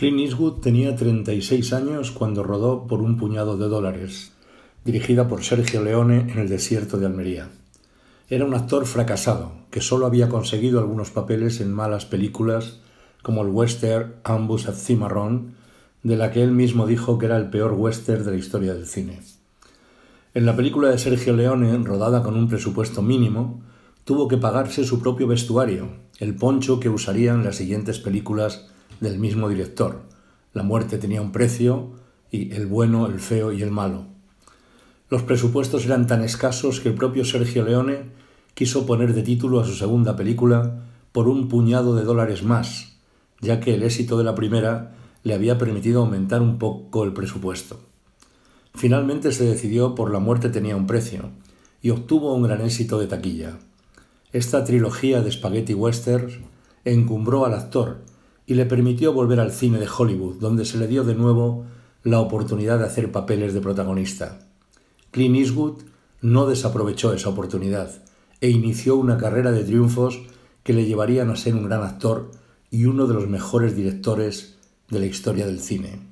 Clint Eastwood tenía 36 años cuando rodó Por un puñado de dólares, dirigida por Sergio Leone en el desierto de Almería. Era un actor fracasado, que solo había conseguido algunos papeles en malas películas como el western Ambus at Cimarron, de la que él mismo dijo que era el peor western de la historia del cine. En la película de Sergio Leone, rodada con un presupuesto mínimo, tuvo que pagarse su propio vestuario, el poncho que usaría en las siguientes películas del mismo director. La muerte tenía un precio y el bueno, el feo y el malo. Los presupuestos eran tan escasos que el propio Sergio Leone quiso poner de título a su segunda película por un puñado de dólares más, ya que el éxito de la primera le había permitido aumentar un poco el presupuesto. Finalmente se decidió por La muerte tenía un precio y obtuvo un gran éxito de taquilla. Esta trilogía de spaghetti westerns encumbró al actor, y le permitió volver al cine de Hollywood, donde se le dio de nuevo la oportunidad de hacer papeles de protagonista. Clint Eastwood no desaprovechó esa oportunidad e inició una carrera de triunfos que le llevarían a ser un gran actor y uno de los mejores directores de la historia del cine.